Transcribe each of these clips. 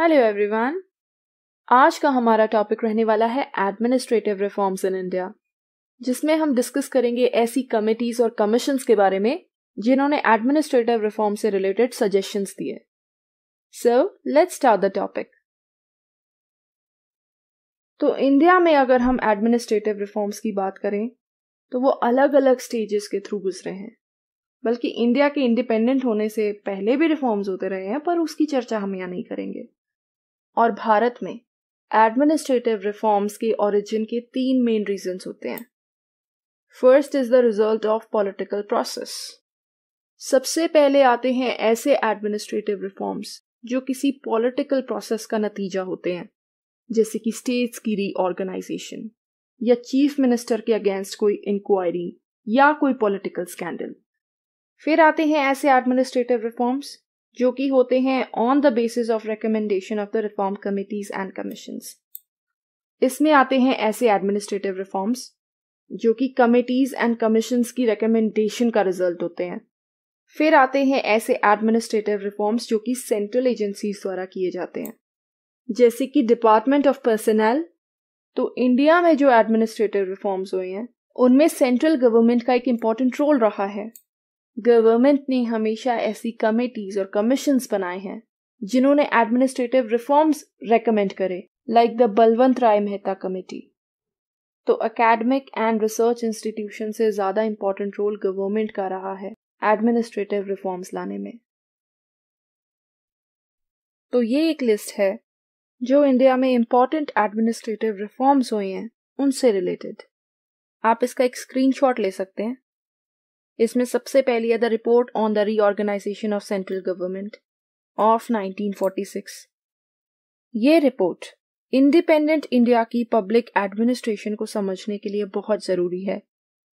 Hello everyone आज का हमारा टॉपिक रहने वाला है एडमिनिस्ट्रेटिव रिफॉर्म्स इन इंडिया जिसमें हम डिस्कस करेंगे ऐसी कमिटीज और कमीशंस के बारे में जिन्होंने एडमिनिस्ट्रेटिव रिफॉर्म से रिलेटेड सजेशंस दिए so let's start the topic तो इंडिया में अगर हम एडमिनिस्ट्रेटिव रिफॉर्म्स की बात करें तो वो अलग अलग स्टेजेस के थ्रू गुजरे हैं बल्कि इंडिया के इंडिपेंडेंट होने से पहले भी रिफॉर्म्स होते रहे हैं पर उसकी चर्चा हम यहाँ नहीं करेंगे और भारत में एडमिनिस्ट्रेटिव रिफॉर्म्स के ओरिजिन के तीन मेन रीजंस होते हैं first is the result of political process सबसे पहले आते हैं ऐसे एडमिनिस्ट्रेटिव रिफॉर्म्स जो किसी पॉलिटिकल प्रोसेस का नतीजा होते हैं जैसे कि स्टेट्स की रीऑर्गेनाइजेशन या चीफ मिनिस्टर के अगेंस्ट कोई इंक्वायरी या कोई पॉलिटिकल स्कैंडल फिर आते हैं ऐसे एडमिनिस्ट्रेटिव रिफॉर्म्स जो कि होते हैं on the basis of recommendation of the reform committees and commission इसमें आते हैं ऐसे एडमिनिस्ट्रेटिव रिफॉर्म्स जो कि कमिटीज एंड कमीशन की रिकमेंडेशन का रिजल्ट होते हैं फिर आते हैं ऐसे एडमिनिस्ट्रेटिव रिफॉर्म्स जो कि सेंट्रल एजेंसीज द्वारा किए जाते हैं जैसे कि डिपार्टमेंट ऑफ पर्सनल तो इंडिया में जो एडमिनिस्ट्रेटिव रिफॉर्म्स हुए हैं उनमें सेंट्रल गवर्नमेंट का एक इम्पॉर्टेंट रोल रहा है गवर्नमेंट ने हमेशा ऐसी कमेटीज और कमीशन बनाए हैं जिन्होंने एडमिनिस्ट्रेटिव रिफॉर्म्स रेकमेंड करे like the Balwant Rai Mehta committee तो अकेडमिक एंड रिसर्च इंस्टीट्यूशन से ज़्यादा इंपॉर्टेंट रोल गवर्नमेंट का रहा है एडमिनिस्ट्रेटिव रिफॉर्म्स लाने में तो ये एक लिस्ट है जो इंडिया में इम्पॉर्टेंट एडमिनिस्ट्रेटिव रिफॉर्म्स हुए हैं उनसे रिलेटेड आप इसका एक स्क्रीनशॉट ले सकते हैं इसमें सबसे पहली है the report on the reorganisation of central government of 1946 ये रिपोर्ट इंडिपेंडेंट इंडिया की पब्लिक एडमिनिस्ट्रेशन को समझने के लिए बहुत ज़रूरी है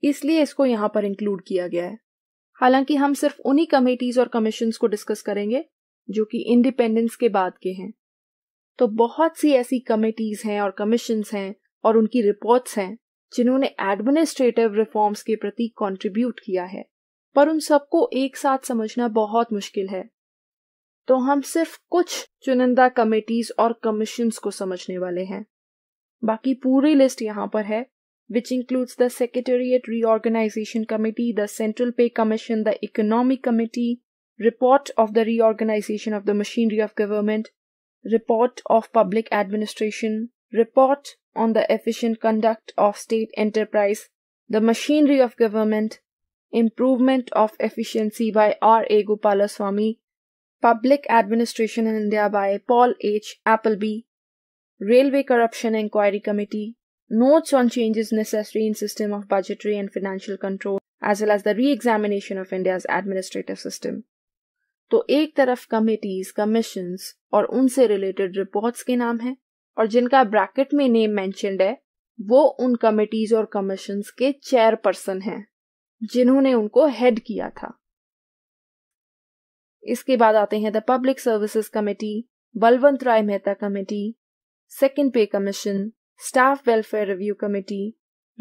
इसलिए इसको यहाँ पर इंक्लूड किया गया है हालांकि हम सिर्फ उन्हीं कमेटीज और कमीशन को डिस्कस करेंगे जो कि इंडिपेंडेंस के बाद के हैं तो बहुत सी ऐसी कमेटीज हैं और कमीशन हैं और उनकी रिपोर्ट्स हैं जिन्होंने एडमिनिस्ट्रेटिव रिफॉर्म्स के प्रति कंट्रीब्यूट किया है पर उन सबको एक साथ समझना बहुत मुश्किल है तो हम सिर्फ कुछ चुनिंदा कमेटीज और कमीशन को समझने वाले हैं बाकी पूरी लिस्ट यहाँ पर है which includes the secretariat reorganisation committee the central pay commission the economic committee report of the reorganisation of the machinery of government report of public administration Report on the efficient conduct of state enterprise, the machinery of government, improvement of efficiency by R. A. Gopalaswamy, public administration in India by Paul H. Appleby, Railway Corruption Inquiry Committee, notes on changes necessary in system of budgetary and financial control as well as the re-examination of India's administrative system. तो एक तरफ committees commissions और उनसे related reports के नाम हैं और जिनका ब्रैकेट में नेम मैं है वो उन कमिटीज और कमीशन के चेयरपर्सन हैं जिन्होंने उनको हेड किया था इसके बाद आते हैं the public services committee Balwant Rai Mehta committee second pay commission staff welfare review committee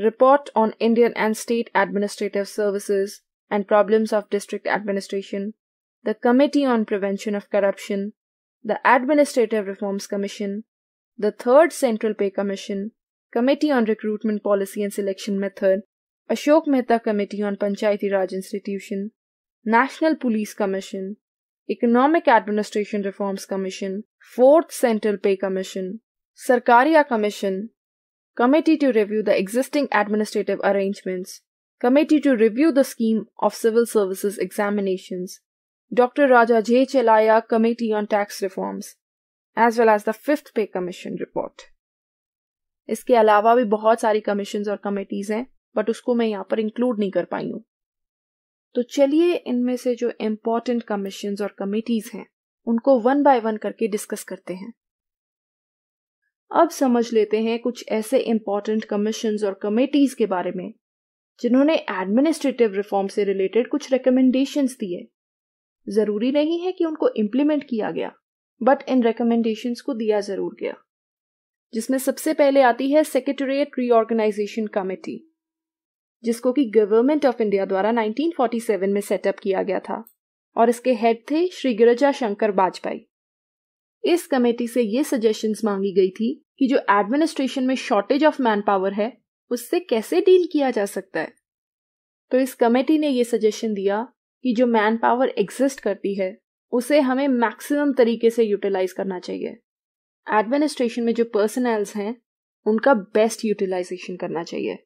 report on Indian and state administrative services and problem of district administration the committee on prevention of corruption the administrative reforms commission The third Central Pay Commission, Committee on Recruitment Policy and Selection Method, Ashok Mehta Committee on Panchayati Raj Institution, National Police Commission, Economic Administration Reforms Commission, Fourth Central Pay Commission, Sarkaria Commission, Committee to Review the Existing Administrative Arrangements, Committee to Review the Scheme of Civil Services Examinations, Dr. Raja J. Chelaya Committee on Tax Reforms, as well as the fifth pay commission report इसके अलावा भी बहुत सारी commission और committees हैं but उसको मैं यहाँ पर इंक्लूड नहीं कर पाई हूं तो चलिए इनमें से जो इम्पोर्टेंट कमीशन और कमेटीज हैं उनको वन बाय वन करके डिस्कस करते हैं अब समझ लेते हैं कुछ ऐसे इम्पोर्टेंट कमीशन और कमेटीज के बारे में जिन्होंने एडमिनिस्ट्रेटिव रिफॉर्म से रिलेटेड कुछ रिकमेंडेशन दिए जरूरी नहीं है कि उनको इम्प्लीमेंट किया गया बट इन रिकमेंडेशंस को दिया जरूर गया जिसमें सबसे पहले आती है सेक्रेटरिएट रीऑर्गेनाइजेशन कमेटी जिसको कि गवर्नमेंट ऑफ इंडिया द्वारा 1947 में सेटअप किया गया था और इसके हेड थे श्री गिरिजा शंकर वाजपेयी इस कमेटी से ये सजेशंस मांगी गई थी कि जो एडमिनिस्ट्रेशन में शॉर्टेज ऑफ मैन पावर है उससे कैसे डील किया जा सकता है तो इस कमेटी ने ये सजेशन दिया कि जो मैन पावर एग्जिस्ट करती है उसे हमें मैक्सिमम तरीके से यूटिलाइज करना चाहिए एडमिनिस्ट्रेशन में जो पर्सनल्स हैं उनका बेस्ट यूटिलाइजेशन करना चाहिए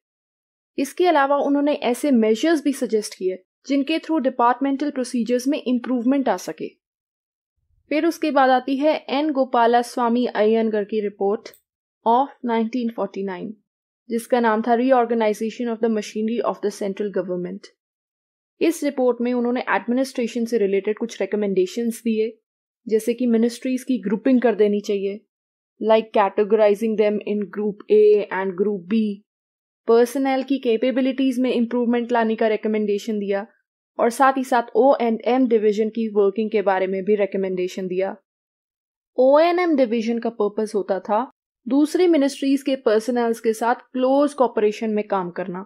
इसके अलावा उन्होंने ऐसे मेजर्स भी सजेस्ट किए जिनके थ्रू डिपार्टमेंटल प्रोसीजर्स में इम्प्रूवमेंट आ सके फिर उसके बाद आती है एन गोपाला स्वामी अयनगर की रिपोर्ट ऑफ 1949 जिसका नाम था reorganisation of the machinery of the central government इस रिपोर्ट में उन्होंने एडमिनिस्ट्रेशन से रिलेटेड कुछ रिकमेंडेशंस दिए जैसे कि मिनिस्ट्रीज की ग्रुपिंग कर देनी चाहिए like categorising them in group A and group B personnel की कैपेबिलिटीज में इम्प्रूवमेंट लाने का रिकमेंडेशन दिया और साथ ही साथ ओ एंड एम डिवीजन की वर्किंग के बारे में भी रिकमेंडेशन दिया ओ एन एम डिवीजन का पर्पस होता था दूसरी मिनिस्ट्रीज के पर्सनल्स के साथ क्लोज कॉपरेशन में काम करना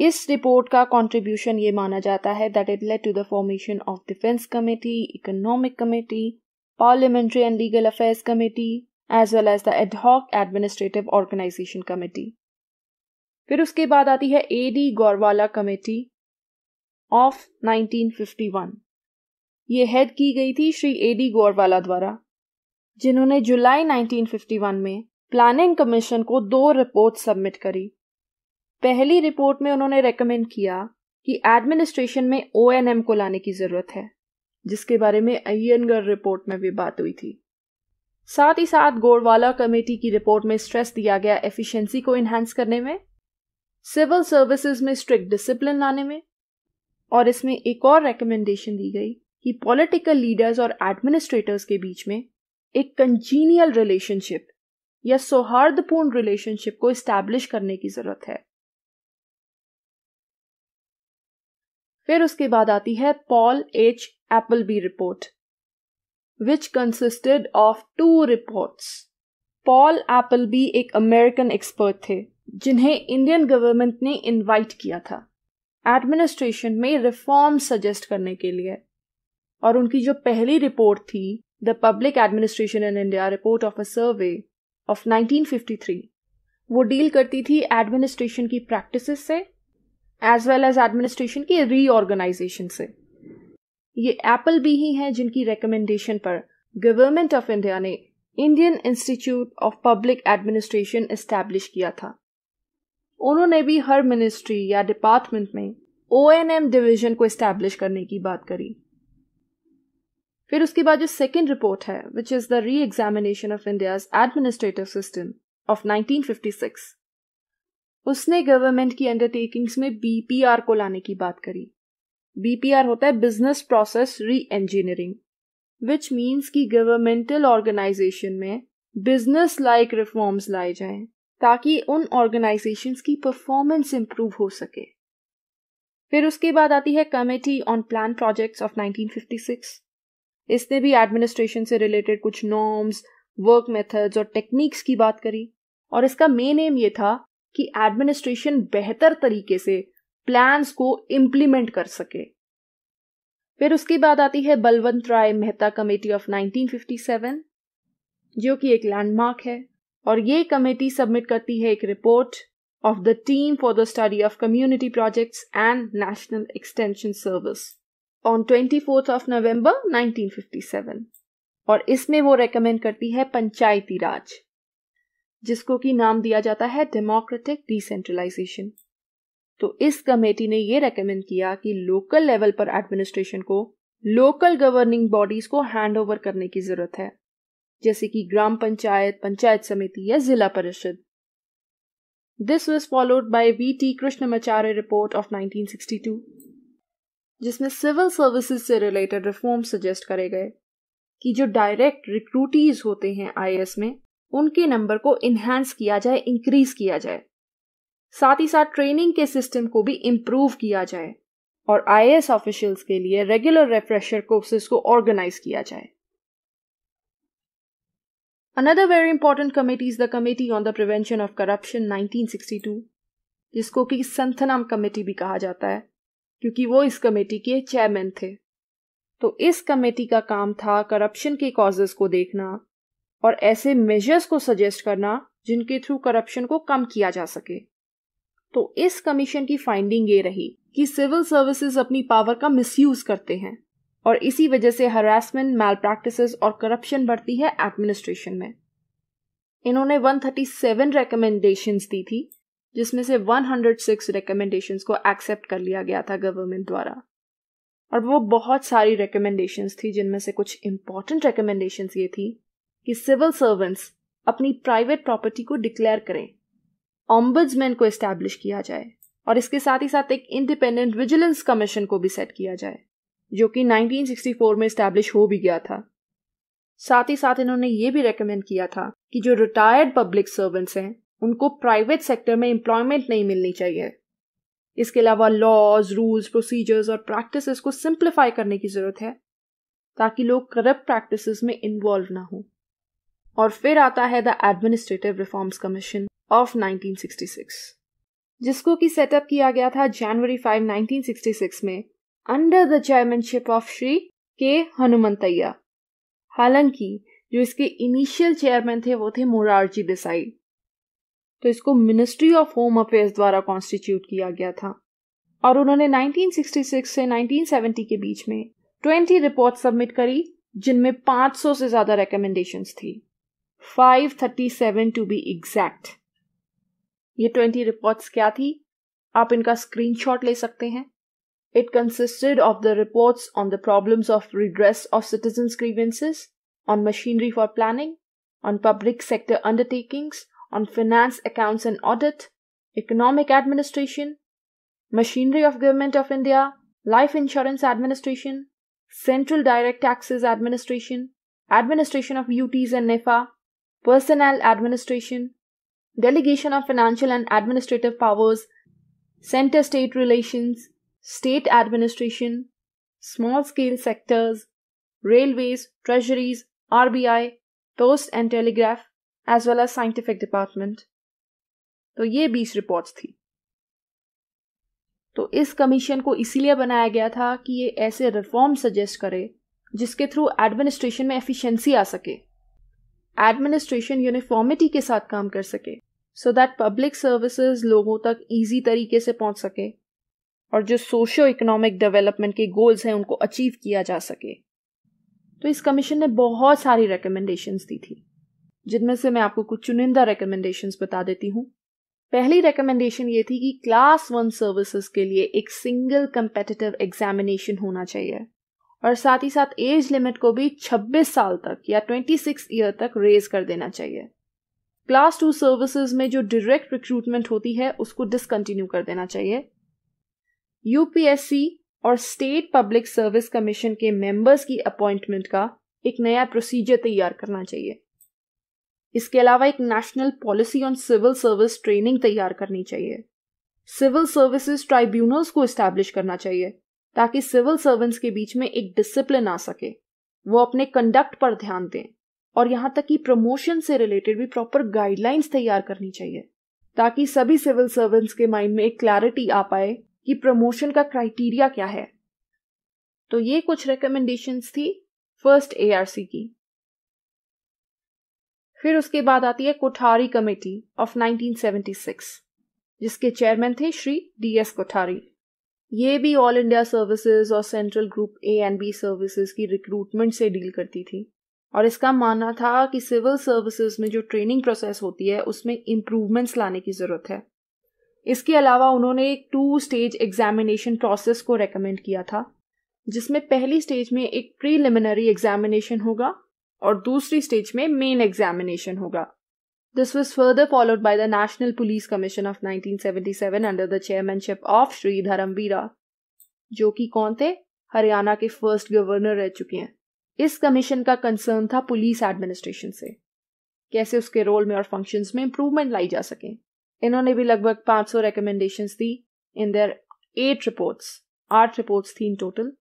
इस रिपोर्ट का कंट्रीब्यूशन ये माना जाता है that it led to the formation of defence committee economic committee parliamentary and legal affairs committee as well as the ad hoc administrative organisation committee फिर उसके बाद आती है A D Gorwala committee of 1951 ये हेड की गई थी श्री ए डी गौरवाला द्वारा जिन्होंने जुलाई 1951 में प्लानिंग कमीशन को दो रिपोर्ट सबमिट करी पहली रिपोर्ट में उन्होंने रेकमेंड किया कि एडमिनिस्ट्रेशन में ओ को लाने की ज़रूरत है जिसके बारे में अयनगर रिपोर्ट में भी बात हुई थी साथ ही साथ गोड़वाला कमेटी की रिपोर्ट में स्ट्रेस दिया गया एफिशिएंसी को इन्हांस करने में सिविल सर्विसेज में स्ट्रिक्ट डिसिप्लिन लाने में और इसमें एक और रेकमेंडेशन दी गई कि पॉलिटिकल लीडर्स और एडमिनिस्ट्रेटर्स के बीच में एक कंजीनियल रिलेशनशिप या सौहार्दपूर्ण रिलेशनशिप को इस्टेब्लिश करने की ज़रूरत है फिर उसके बाद आती है Paul H Appleby report which consisted of two reports Paul Appleby एक अमेरिकन एक्सपर्ट थे जिन्हें इंडियन गवर्नमेंट ने इनवाइट किया था एडमिनिस्ट्रेशन में रिफॉर्म सजेस्ट करने के लिए और उनकी जो पहली रिपोर्ट थी the public administration in India report of a survey of 1953 वो डील करती थी एडमिनिस्ट्रेशन की प्रैक्टिसेस से एज वेल एज एडमिनिस्ट्रेशन की रीऑर्गेनाइजेशन से ये एप्पल भी ही हैं जिनकी रिकमेंडेशन पर गवर्नमेंट ऑफ इंडिया ने Indian institute of public administration establish किया था उन्होंने भी हर मिनिस्ट्री या डिपार्टमेंट में ओ एन एम डिविजन को इस्टेब्लिश करने की बात करी फिर उसके बाद जो सेकेंड रिपोर्ट है which is the re examination of India's administrative system of 1956 उसने गवर्नमेंट की अंडरटेकिंग्स में बीपीआर को लाने की बात करी बीपीआर होता है business process re engineering which means कि गवर्नमेंटल ऑर्गेनाइजेशन में बिजनेस लाइक रिफॉर्म्स लाए जाएं ताकि उन ऑर्गेनाइजेशंस की परफॉर्मेंस इंप्रूव हो सके फिर उसके बाद आती है committee on plan projects of 1956 इसने भी एडमिनिस्ट्रेशन से रिलेटेड कुछ नॉर्म्स वर्क मेथड्स और टेक्निक्स की बात करी और इसका मेन एम ये था कि एडमिनिस्ट्रेशन बेहतर तरीके से प्लान्स को इम्प्लीमेंट कर सके फिर उसके बाद आती है बलवंत राय मेहता कमेटी ऑफ 1957 जो कि एक लैंडमार्क है और ये कमेटी सबमिट करती है एक report of the team for the study of community projects and national extension service on twenty fourth of November nineteen और इसमें वो रेकमेंड करती है पंचायती राज जिसको कि नाम दिया जाता है डेमोक्रेटिक डिसेंट्रलाइजेशन तो इस कमेटी ने यह रेकमेंड किया कि लोकल लेवल पर एडमिनिस्ट्रेशन को लोकल गवर्निंग बॉडीज को हैंड ओवर करने की जरूरत है जैसे कि ग्राम पंचायत पंचायत समिति या जिला परिषद this was followed by V T Krishnamachari report of 1962 जिसमें सिविल सर्विसेज से रिलेटेड रिफॉर्म सजेस्ट करे गए कि जो डायरेक्ट रिक्रूटीज होते हैं आई में उनके नंबर को इन्हांस किया जाए इंक्रीज किया जाए साथ ही साथ ट्रेनिंग के सिस्टम को भी इम्प्रूव किया जाए और आई ऑफिशियल्स के लिए रेगुलर रिफ्रेशर कोर्सेज को ऑर्गेनाइज किया जाए Another very important committee is the Committee on the Prevention of Corruption 1962, जिसको कि संथनाम कमेटी भी कहा जाता है क्योंकि वो इस कमेटी के चेयरमैन थे तो इस कमेटी का काम था करप्शन के कॉजेज को देखना और ऐसे मेजर्स को सजेस्ट करना जिनके थ्रू करप्शन को कम किया जा सके तो इस कमीशन की फाइंडिंग ये रही कि सिविल सर्विसेज अपनी पावर का मिसयूज करते हैं और इसी वजह से हरासमेंट मैल प्रैक्टिस और करप्शन बढ़ती है एडमिनिस्ट्रेशन में इन्होंने 137 रिकमेंडेशन दी थी जिसमें से 106 रिकमेंडेशन को एक्सेप्ट कर लिया गया था गवर्नमेंट द्वारा और वो बहुत सारी रिकमेंडेशन थी जिनमें से कुछ इंपॉर्टेंट रिकमेंडेशन ये थी कि सिविल सर्वेंट्स अपनी प्राइवेट प्रॉपर्टी को डिक्लेयर करें ऑम्बड्समैन को इस्टेब्लिश किया जाए और इसके साथ ही साथ एक इंडिपेंडेंट विजिलेंस कमीशन को भी सेट किया जाए जो कि 1964 में इस्टेब्लिश हो भी गया था साथ ही साथ इन्होंने ये भी रेकमेंड किया था कि जो रिटायर्ड पब्लिक सर्वेंट्स हैं उनको प्राइवेट सेक्टर में एम्प्लॉयमेंट नहीं मिलनी चाहिए इसके अलावा लॉज रूल्स प्रोसीजर्स और प्रैक्टिसेस को सिंप्लीफाई करने की ज़रूरत है ताकि लोग करप्ट प्रैक्टिसेस में इन्वॉल्व ना हों और फिर आता है the administrative reforms commission of 1966 जिसको कि सेटअप किया गया था जनवरी 5 1966 में under the chairmanship of Shri K Hanumanthaiya हालांकि जो इसके इनिशियल चेयरमैन थे वो थे मोरारजी देसाई तो इसको मिनिस्ट्री ऑफ होम अफेयर्स द्वारा कॉन्स्टिट्यूट किया गया था और उन्होंने 1966 से 1970 के बीच में 20 रिपोर्ट सबमिट करी जिनमें 500 से ज़्यादा रिकमेंडेशंस थी 537 to be exact. ये 20 रिपोर्ट्स क्या थी आप इनका स्क्रीनशॉट ले सकते हैं It consisted of the reports on the problems of redress of citizens' grievances, on machinery for planning, on public sector undertakings, on finance accounts and audit, economic administration, machinery of Government of India, life insurance administration, central direct taxes administration, administration of duties and NEFA, personnel administration, delegation of financial and administrative powers, center state relations, state administration, small scale sectors, railways, treasuries, RBI, post and telegraph, as well as scientific department. तो ये बीस reports थी तो इस commission को इसीलिए बनाया गया था कि ये ऐसे रिफॉर्म सजेस्ट करे जिसके थ्रू एडमिनिस्ट्रेशन में एफिशिएंसी आ सके एडमिनिस्ट्रेशन यूनिफॉर्मिटी के साथ काम कर सके सो दैट पब्लिक सर्विसेज लोगों तक इजी तरीके से पहुंच सके और जो सोशो इकोनॉमिक डेवलपमेंट के गोल्स हैं उनको अचीव किया जा सके तो इस कमीशन ने बहुत सारी रिकमेंडेशंस दी थी जिनमें से मैं आपको कुछ चुनिंदा रिकमेंडेशंस बता देती हूँ पहली रिकमेंडेशन ये थी कि क्लास वन सर्विसेज के लिए एक सिंगल कंपेटिटिव एग्जामिनेशन होना चाहिए और साथ ही साथ एज लिमिट को भी 26 साल तक या 26 ईयर तक रेज कर देना चाहिए क्लास टू सर्विसेज में जो डायरेक्ट रिक्रूटमेंट होती है उसको डिसकंटिन्यू कर देना चाहिए यूपीएससी और स्टेट पब्लिक सर्विस कमीशन के मेंबर्स की अपॉइंटमेंट का एक नया प्रोसीजर तैयार करना चाहिए इसके अलावा एक national policy on civil service training तैयार करनी चाहिए सिविल सर्विसेज ट्राइब्यूनल्स को इस्टेब्लिश करना चाहिए ताकि सिविल सर्वेंट्स के बीच में एक डिसिप्लिन आ सके वो अपने कंडक्ट पर ध्यान दें और यहाँ तक कि प्रमोशन से रिलेटेड भी प्रॉपर गाइडलाइंस तैयार करनी चाहिए ताकि सभी सिविल सर्वेंट्स के माइंड में एक क्लैरिटी आ पाए कि प्रमोशन का क्राइटेरिया क्या है तो ये कुछ रिकमेंडेशंस थी फर्स्ट एआरसी की फिर उसके बाद आती है कोठारी कमेटी ऑफ 1976 जिसके चेयरमैन थे श्री डी एस कोठारी ये भी ऑल इंडिया सर्विसेज और central group A and B services की रिक्रूटमेंट से डील करती थी और इसका मानना था कि सिविल सर्विसेज में जो ट्रेनिंग प्रोसेस होती है उसमें इम्प्रूवमेंट्स लाने की ज़रूरत है इसके अलावा उन्होंने एक टू स्टेज एग्जामिनेशन प्रोसेस को रेकमेंड किया था जिसमें पहली स्टेज में एक प्रीलिमिनरी एग्जामिनेशन होगा और दूसरी स्टेज में मेन एग्जामिनेशन होगा This was further followed by the National Police Commission of 1977 under the chairmanship of Shri Dharamvira, जो कि कौन थे हरियाणा के फर्स्ट गवर्नर रह चुके हैं इस कमीशन का कंसर्न था पुलिस एडमिनिस्ट्रेशन से कैसे उसके रोल में और फंक्शंस में इम्प्रूवमेंट लाई जा सके इन्होंने भी लगभग 500 रिकमेंडेशन दी इन देयर एट रिपोर्ट्स आठ रिपोर्ट्स थी इन टोटल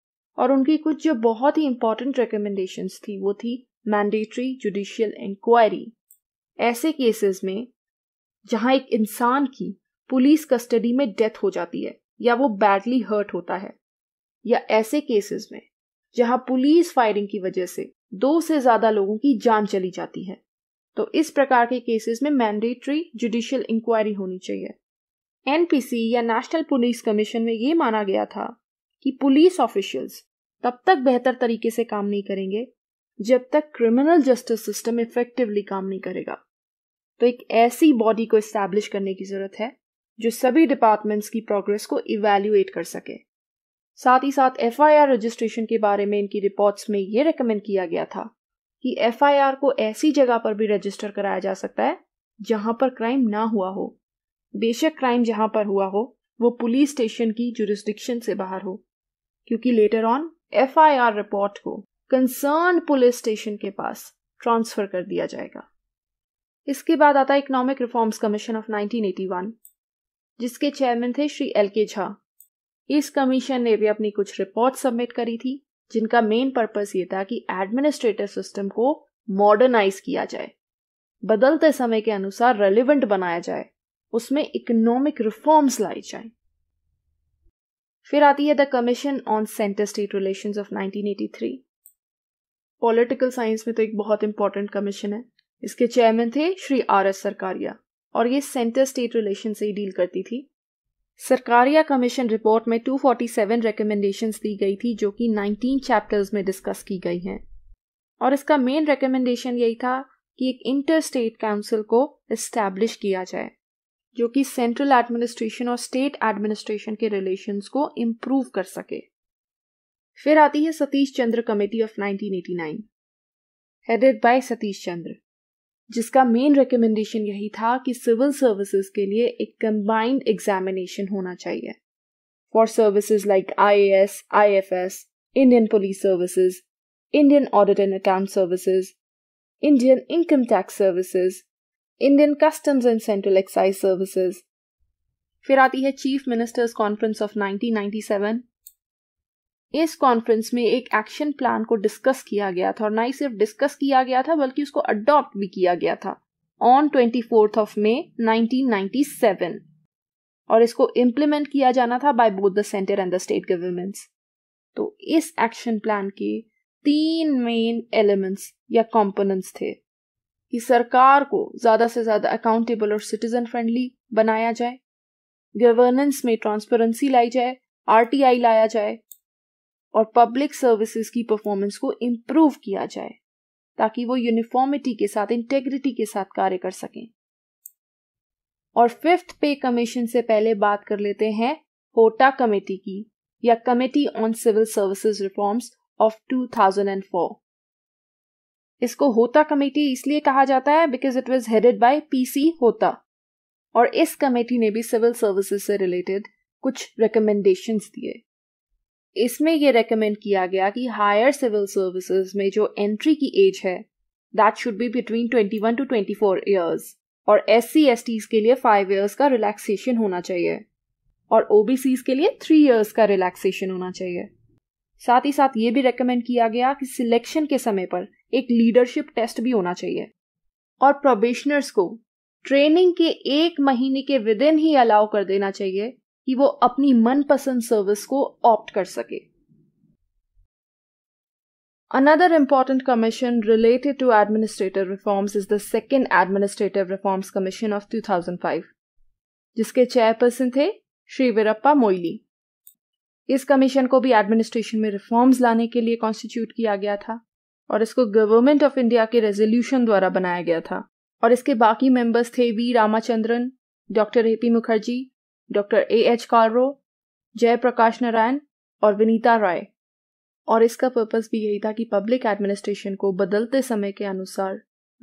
और उनकी कुछ जो बहुत ही इंपॉर्टेंट रिकमेंडेशन थी वो थी मैंडेटरी जुडिशियल इंक्वायरी ऐसे केसेस में जहां एक इंसान की पुलिस कस्टडी में डेथ हो जाती है या वो बैडली हर्ट होता है या ऐसे केसेस में जहां पुलिस फायरिंग की वजह से दो से ज्यादा लोगों की जान चली जाती है तो इस प्रकार के केसेस में मैंडेटरी जुडिशियल इंक्वायरी होनी चाहिए एनपीसी या नेशनल पुलिस कमीशन में ये माना गया था कि पुलिस ऑफिशियल्स तब तक बेहतर तरीके से काम नहीं करेंगे जब तक क्रिमिनल जस्टिस सिस्टम इफेक्टिवली काम नहीं करेगा तो एक ऐसी बॉडी को इस्टेब्लिश करने की ज़रूरत है जो सभी डिपार्टमेंट्स की प्रोग्रेस को इवेल्यूएट कर सके साथ ही साथ एफ रजिस्ट्रेशन के बारे में इनकी रिपोर्ट्स में ये रिकमेंड किया गया था कि एफ को ऐसी जगह पर भी रजिस्टर कराया जा सकता है जहां पर क्राइम ना हुआ हो बेशक क्राइम जहां पर हुआ हो वो पुलिस स्टेशन की जुरिस्डिक्शन से बाहर हो क्योंकि लेटर ऑन एफ रिपोर्ट को कंसर्न पुलिस स्टेशन के पास ट्रांसफर कर दिया जाएगा इसके बाद आता है इकोनॉमिक रिफॉर्म्स कमीशन ऑफ 1981 जिसके चेयरमैन थे श्री एल के झा इस कमीशन ने भी अपनी कुछ रिपोर्ट सबमिट करी थी जिनका मेन पर्पस ये था कि एडमिनिस्ट्रेटिव सिस्टम को मॉडर्नाइज किया जाए बदलते समय के अनुसार रेलिवेंट बनाया जाए उसमें इकोनॉमिक रिफॉर्म्स लाई जाए फिर आती है the commission on centre state relations of 1983 political science में तो एक बहुत इंपॉर्टेंट कमीशन है इसके चेयरमैन थे श्री आर एस सरकारिया और ये सेंटर स्टेट रिलेशन से ही डील करती थी सरकारिया कमीशन रिपोर्ट में 247 रिकमेंडेशंस दी गई थी जो कि 19 चैप्टर्स में डिस्कस की गई हैं और इसका मेन रिकमेंडेशन यही था कि एक इंटर स्टेट काउंसिल को इस्टेब्लिश किया जाए जो कि सेंट्रल एडमिनिस्ट्रेशन और स्टेट एडमिनिस्ट्रेशन के रिलेशंस को इम्प्रूव कर सके फिर आती है Satish Chandra committee of 1989 headed by Satish Chandra जिसका मेन रिकमेंडेशन यही था कि सिविल सर्विसेज के लिए एक कंबाइंड एग्जामिनेशन होना चाहिए for services like I S I F S Indian police services Indian audit and account services Indian income tax services Indian customs and central excise services फिर आती है चीफ मिनिस्टर्स कॉन्फ्रेंस ऑफ 1997 इस conference में एक action plan को discuss किया गया था और ना ही सिर्फ डिस्कस किया गया था बल्कि उसको अडॉप्ट भी किया गया था on twenty fourth of May seven और इसको इम्प्लीमेंट किया जाना था by both the centre and the state governments तो इस एक्शन प्लान के तीन मेन एलिमेंट्स या कॉम्पोनेंट्स थे कि सरकार को ज़्यादा से ज़्यादा अकाउंटेबल और सिटीजन फ्रेंडली बनाया जाए गवर्नेंस में ट्रांसपेरेंसी लाई जाए आरटीआई लाया जाए और पब्लिक सर्विसेज की परफॉर्मेंस को इम्प्रूव किया जाए ताकि वो यूनिफॉर्मिटी के साथ इंटेग्रिटी के साथ कार्य कर सकें और फिफ्थ पे कमीशन से पहले बात कर लेते हैं होटा कमेटी की या committee on civil services reforms of 2004 इसको होता कमेटी इसलिए कहा जाता है because it was headed by PC Hota और इस कमेटी ने भी सिविल सर्विसेज से रिलेटेड कुछ रिकमेंडेशंस दिए इसमें यह रेकमेंड किया गया कि हायर सिविल सर्विसेज में जो एंट्री की एज है that should be between 21 to 24 years और एस सी एस के लिए फाइव ईयर्स का रिलैक्सेशन होना चाहिए और ओ बी सीज के लिए थ्री ईयर्स का रिलैक्सेशन होना चाहिए साथ ही साथ ये भी रेकमेंड किया गया कि सिलेक्शन के समय पर एक लीडरशिप टेस्ट भी होना चाहिए और प्रोबेशनर्स को ट्रेनिंग के एक महीने के विदिन ही अलाउ कर देना चाहिए कि वो अपनी मनपसंद सर्विस को ऑप्ट कर सके another important commission related to administrative reforms is the second administrative reforms commission of 2005, जिसके चेयरपर्सन थे श्री वीरप्पा मोइली इस कमीशन को भी एडमिनिस्ट्रेशन में रिफॉर्म्स लाने के लिए कॉन्स्टिट्यूट किया गया था और इसको गवर्नमेंट ऑफ इंडिया के रेजोल्यूशन द्वारा बनाया गया था और इसके बाकी मेंबर्स थे V Ramachandran doctor A P Mukherjee doctor A H Kalro Jayaprakash Narayan और विनीता राय और इसका पर्पस भी यही था कि पब्लिक एडमिनिस्ट्रेशन को बदलते समय के अनुसार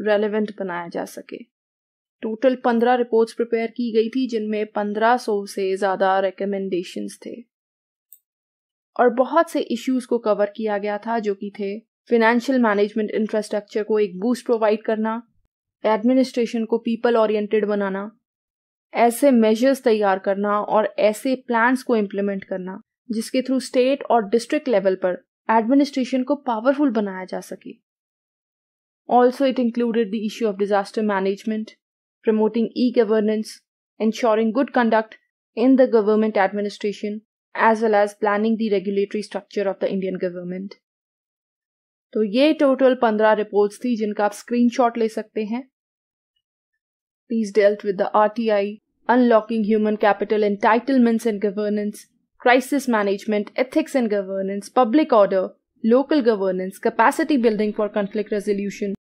रेलेवेंट बनाया जा सके टोटल पंद्रह रिपोर्ट्स प्रिपेयर की गई थी जिनमें पंद्रह सौ से ज़्यादा रिकमेंडेशंस थे और बहुत से इश्यूज को कवर किया गया था जो कि थे फिनेंशियल मैनेजमेंट इंफ्रास्ट्रक्चर को एक बूस्ट प्रोवाइड करना एडमिनिस्ट्रेशन को पीपल ओरिएंटेड बनाना ऐसे मेजर्स तैयार करना और ऐसे प्लान्स को इम्प्लीमेंट करना जिसके थ्रू स्टेट और डिस्ट्रिक्ट लेवल पर एडमिनिस्ट्रेशन को पावरफुल बनाया जा सके also it included the issue of disaster management promoting e governance ensuring good conduct in the government administration as well as planning the regulatory structure of the Indian government तो ये total पंद्रह reports थी जिनका आप screenshot ले सकते हैं These dealt with the RTI, unlocking human capital entitlements and governance, crisis management, ethics and governance, public order, local governance, capacity building for conflict resolution,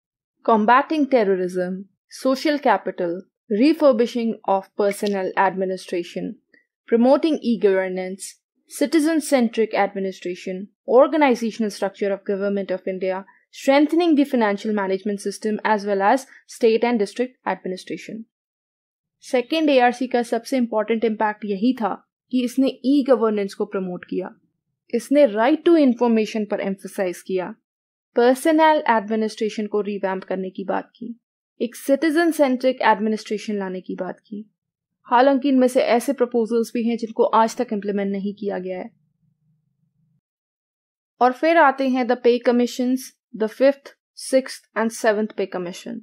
combating terrorism, social capital, refurbishing of personnel administration, promoting e governance, citizen centric administration, organizational structure of Government of India, strengthening the financial management system as well as state and district administration. Second ARC का सबसे important impact यही था कि इसने e governance को promote किया इसने right to information पर एम्फोसाइज किया पर्सनल एडमिनिस्ट्रेशन को रिवैम्प करने की बात की एक सिटीजन सेंट्रिक एडमिनिस्ट्रेशन लाने की बात की हालांकि इनमें से ऐसे प्रपोजल्स भी हैं जिनको आज तक इम्प्लीमेंट नहीं किया गया है और फिर आते हैं the pay commissions the fifth six and seventh pay commission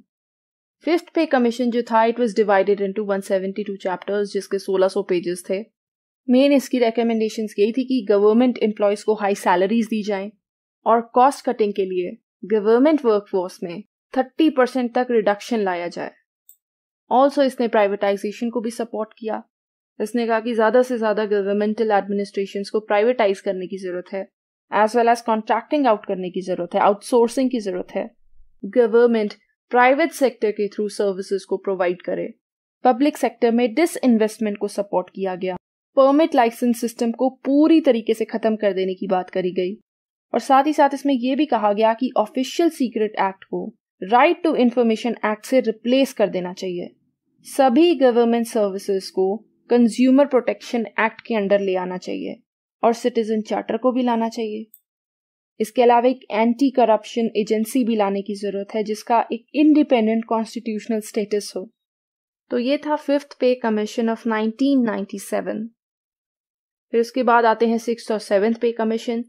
fifth pay commission जो था it was divided into 172 chapters जिसके 1600 पेजेस थे मेन इसकी रिकमेंडेशन यही थी कि गवर्नमेंट employees को हाई सैलरीज दी जाएं और कॉस्ट कटिंग के लिए गवर्नमेंट वर्कफोर्स में 30 परसेंट तक रिडक्शन लाया जाए ऑल्सो इसने प्राइवेटाइजेशन को भी सपोर्ट किया इसने कहा कि ज़्यादा से ज़्यादा गवर्नमेंटल एडमिनिस्ट्रेशन को प्राइवेटाइज करने की ज़रूरत है as well as contracting out करने की जरूरत है आउटसोर्सिंग की जरूरत है गवर्नमेंट प्राइवेट सेक्टर के थ्रू सर्विसेज को प्रोवाइड करे पब्लिक सेक्टर में डिस इन्वेस्टमेंट को सपोर्ट किया गया परमिट लाइसेंस सिस्टम को पूरी तरीके से खत्म कर देने की बात करी गई और साथ ही साथ इसमें यह भी कहा गया कि ऑफिशियल सीक्रेट एक्ट को राइट टू इंफॉर्मेशन एक्ट से रिप्लेस कर देना चाहिए सभी गवर्नमेंट सर्विसेज को कंज्यूमर प्रोटेक्शन एक्ट के अंडर ले आना चाहिए और सिटीजन चार्टर को भी लाना चाहिए इसके अलावा एक एंटी करप्शन एजेंसी भी लाने की जरूरत है जिसका एक इंडिपेंडेंट कॉन्स्टिट्यूशनल स्टेटस हो तो ये था फिफ्थ पे कमीशन ऑफ 1997 फिर उसके बाद आते हैं सिक्स और सेवेंथ पे कमीशन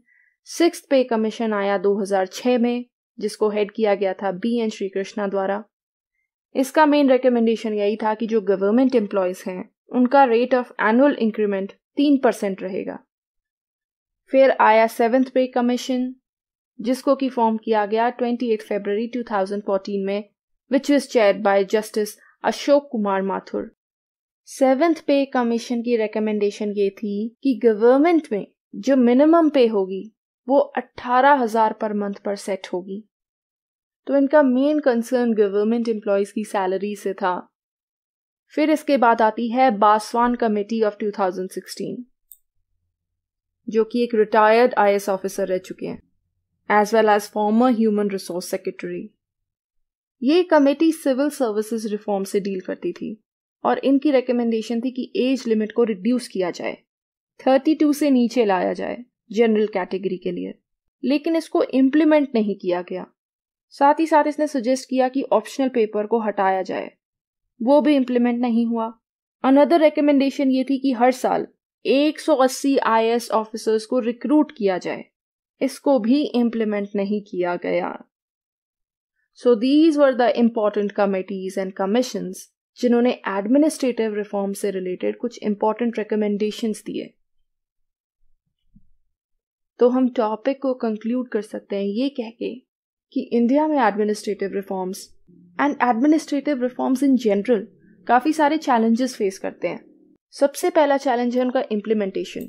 सिक्स पे कमीशन आया 2006 में जिसको हेड किया गया था बी एन श्री कृष्णा द्वारा इसका मेन रिकमेंडेशन यही था कि जो गवर्नमेंट एम्प्लॉयज हैं उनका रेट ऑफ एनुअल इंक्रीमेंट तीन परसेंट रहेगा फिर आया सेवेंथ पे कमीशन जिसको कि फॉर्म किया गया ट्वेंटी टू थाउजेंड फोर्टीन में which is chair by justice Ashok Kumar Mathur seventh pay commission की रिकमेंडेशन ये थी कि गवर्नमेंट में जो मिनिमम पे होगी वो अट्ठारह हजार पर मंथ पर सेट होगी तो इनका मेन कंसर्न गवर्नमेंट एम्प्लॉयज की सैलरी से था फिर इसके बाद आती है बासवान कमेटी ऑफ 2016 जो कि एक रिटायर्ड आई ऑफिसर रह चुके हैं as well as former human resource secretary ये कमेटी सिविल सर्विसेज रिफॉर्म से डील करती थी और इनकी रिकमेंडेशन थी कि एज लिमिट को रिड्यूस किया जाए 32 से नीचे लाया जाए जनरल कैटेगरी के लिए लेकिन इसको इम्प्लीमेंट नहीं किया गया साथ ही साथ इसने सजेस्ट किया कि ऑप्शनल पेपर को हटाया जाए वो भी इम्प्लीमेंट नहीं हुआ अनदर रिकमेंडेशन ये थी कि हर साल 180 आईएएस ऑफिसर्स को रिक्रूट किया जाए इसको भी इम्प्लीमेंट नहीं किया गया so these were the important committees and commission जिन्होंने एडमिनिस्ट्रेटिव रिफॉर्म से रिलेटेड कुछ इंपॉर्टेंट रिकमेंडेशन दिए तो हम टॉपिक को कंक्लूड कर सकते हैं ये कह के कि इंडिया में administrative reforms and administrative reforms in general काफ़ी सारे चैलेंजेस फेस करते हैं सबसे पहला चैलेंज है उनका इम्प्लीमेंटेशन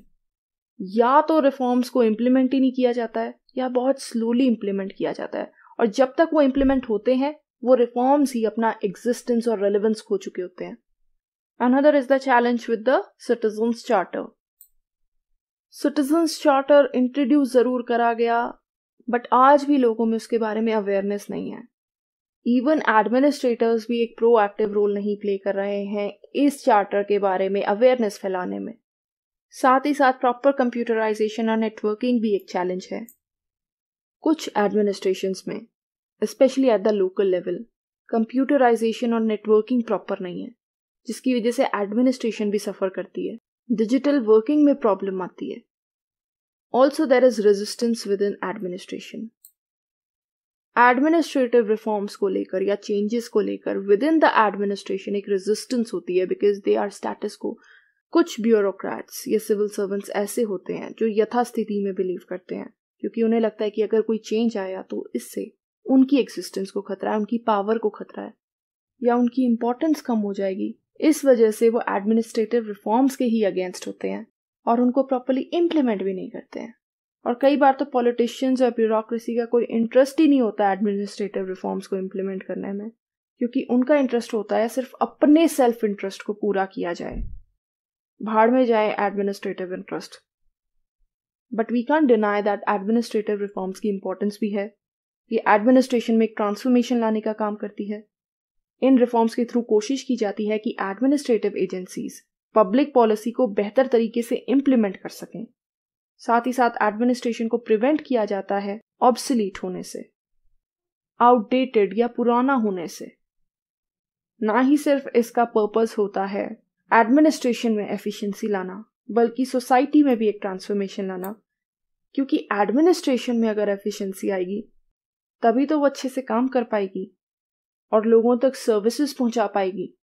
या तो रिफॉर्म्स को इम्प्लीमेंट ही नहीं किया जाता है या बहुत स्लोली इम्प्लीमेंट किया जाता है और जब तक वो इम्प्लीमेंट होते हैं वो रिफॉर्म्स ही अपना एग्जिस्टेंस और रेलिवेंस खो चुके होते हैं another is the challenge with the citizens charter citizens charter introduce जरूर करा गया बट आज भी लोगों में उसके बारे में अवेयरनेस नहीं है इवन एडमिनिस्ट्रेटर्स भी एक प्रोएक्टिव रोल नहीं प्ले कर रहे हैं इस चार्टर के बारे में अवेयरनेस फैलाने में साथ ही साथ प्रॉपर कंप्यूटराइजेशन और नेटवर्किंग भी एक चैलेंज है कुछ एडमिनिस्ट्रेशन में specially at the local level computerisation और नेटवर्किंग प्रॉपर नहीं है जिसकी वजह से एडमिनिस्ट्रेशन भी सफ़र करती है डिजिटल वर्किंग में प्रॉब्लम आती है also there is resistance within administration administrative reforms को लेकर या चेंजेस को लेकर विद इन द एडमिनिस्ट्रेशन एक रेजिस्टेंस होती है बिकॉज दे आर स्टेटस को कुछ ब्यूरोक्रेट्स या सिविल सर्वेंट्स ऐसे होते हैं जो यथास्थिति में बिलीव करते हैं क्योंकि उन्हें लगता है कि अगर कोई चेंज आया तो इससे उनकी एग्जिस्टेंस को खतरा है उनकी पावर को खतरा है या उनकी इम्पोर्टेंस कम हो जाएगी इस वजह से वो एडमिनिस्ट्रेटिव रिफॉर्म्स के ही अगेंस्ट होते हैं और उनको प्रॉपरली इम्प्लीमेंट भी नहीं करते हैं और कई बार तो पॉलिटिशियंस और ब्यूरोक्रेसी का कोई इंटरेस्ट ही नहीं होता एडमिनिस्ट्रेटिव रिफॉर्म्स को इम्प्लीमेंट करने में क्योंकि उनका इंटरेस्ट होता है सिर्फ अपने सेल्फ इंटरेस्ट को पूरा किया जाए भाड़ में जाए administrative interest but we can deny that administrative reforms की इंपॉर्टेंस भी है ये एडमिनिस्ट्रेशन में एक ट्रांसफॉर्मेशन लाने का काम करती है इन रिफॉर्म्स के थ्रू कोशिश की जाती है कि एडमिनिस्ट्रेटिव एजेंसीज पब्लिक पॉलिसी को बेहतर तरीके से इम्प्लीमेंट कर सकें साथ ही साथ एडमिनिस्ट्रेशन को प्रिवेंट किया जाता है ऑब्सलीट होने से आउटडेटेड या पुराना होने से ना ही सिर्फ इसका पर्पस होता है एडमिनिस्ट्रेशन में एफिशिएंसी लाना बल्कि सोसाइटी में भी एक ट्रांसफॉर्मेशन लाना क्योंकि एडमिनिस्ट्रेशन में अगर एफिशिएंसी आएगी तभी तो वो अच्छे से काम कर पाएगी और लोगों तक सर्विसेज पहुंचा पाएगी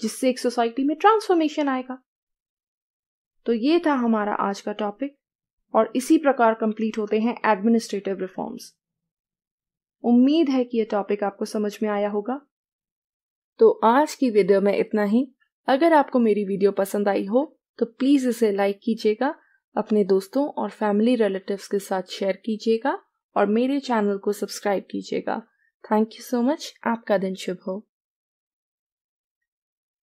जिससे एक सोसाइटी में ट्रांसफॉर्मेशन आएगा तो ये था हमारा आज का टॉपिक और इसी प्रकार कंप्लीट होते हैं एडमिनिस्ट्रेटिव रिफॉर्म्स उम्मीद है कि यह टॉपिक आपको समझ में आया होगा तो आज की वीडियो में इतना ही अगर आपको मेरी वीडियो पसंद आई हो तो प्लीज़ इसे लाइक कीजिएगा अपने दोस्तों और फैमिली रिलेटिव्स के साथ शेयर कीजिएगा और मेरे चैनल को सब्सक्राइब कीजिएगा थैंक यू सो मच आपका दिन शुभ हो